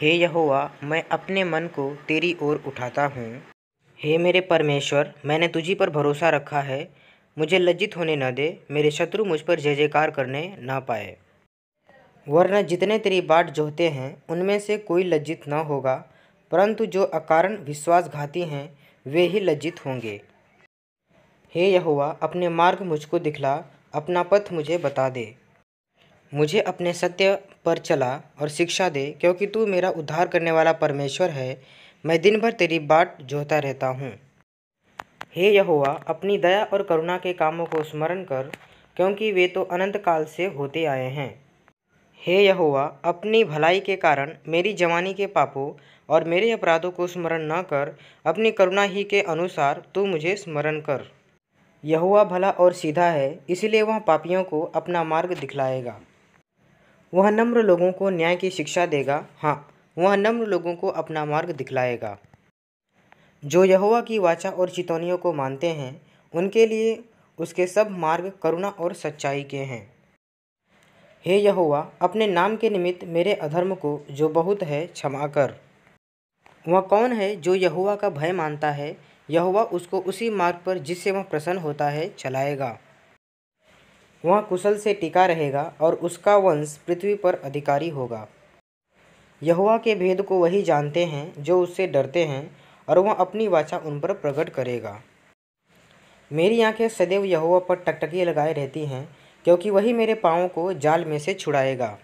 हे यहोवा मैं अपने मन को तेरी ओर उठाता हूँ हे मेरे परमेश्वर मैंने तुझी पर भरोसा रखा है मुझे लज्जित होने न दे मेरे शत्रु मुझ पर जय जयकार करने ना पाए वरना जितने तेरी बाट जोहते हैं उनमें से कोई लज्जित न होगा परंतु जो अकारण विश्वासघाती हैं वे ही लज्जित होंगे हे यहोवा अपने मार्ग मुझको दिखला अपना पथ मुझे बता दे मुझे अपने सत्य पर चला और शिक्षा दे क्योंकि तू मेरा उद्धार करने वाला परमेश्वर है मैं दिन भर तेरी बाट जोहता रहता हूँ हे यहोवा अपनी दया और करुणा के कामों को स्मरण कर क्योंकि वे तो अनंत काल से होते आए हैं हे यहोवा अपनी भलाई के कारण मेरी जवानी के पापों और मेरे अपराधों को स्मरण न कर अपनी करुणा ही के अनुसार तू मुझे स्मरण कर यहुआ भला और सीधा है इसलिए वह पापियों को अपना मार्ग दिखलाएगा वह नम्र लोगों को न्याय की शिक्षा देगा हाँ वह नम्र लोगों को अपना मार्ग दिखलाएगा जो यहोवा की वाचा और चितौनियों को मानते हैं उनके लिए उसके सब मार्ग करुणा और सच्चाई के हैं हे यहोवा अपने नाम के निमित्त मेरे अधर्म को जो बहुत है क्षमा कर वह कौन है जो यहुआ का भय मानता है यहुवा उसको उसी मार्ग पर जिससे वह प्रसन्न होता है चलाएगा वह कुशल से टिका रहेगा और उसका वंश पृथ्वी पर अधिकारी होगा यहुआ के भेद को वही जानते हैं जो उससे डरते हैं और वह अपनी वाचा उन पर प्रकट करेगा मेरी आंखें सदैव यहुआ पर टकटकी लगाए रहती हैं क्योंकि वही मेरे पाँवों को जाल में से छुड़ाएगा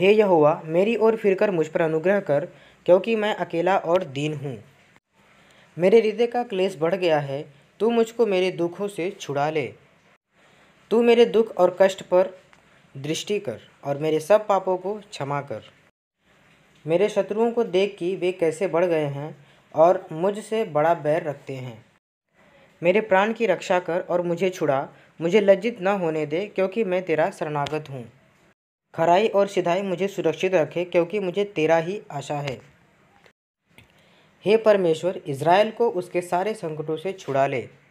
हे यहुआ मेरी ओर फिरकर मुझ पर अनुग्रह कर क्योंकि मैं अकेला और दीन हूँ मेरे हृदय का क्लेश बढ़ गया है तू मुझको मेरे दुखों से छुड़ा ले तू मेरे दुख और कष्ट पर दृष्टि कर और मेरे सब पापों को क्षमा कर मेरे शत्रुओं को देख कि वे कैसे बढ़ गए हैं और मुझसे बड़ा बैर रखते हैं मेरे प्राण की रक्षा कर और मुझे छुड़ा मुझे लज्जित न होने दे क्योंकि मैं तेरा शरणागत हूँ खराई और सिधाई मुझे सुरक्षित रखे क्योंकि मुझे तेरा ही आशा है हे परमेश्वर इसराइल को उसके सारे संकटों से छुड़ा ले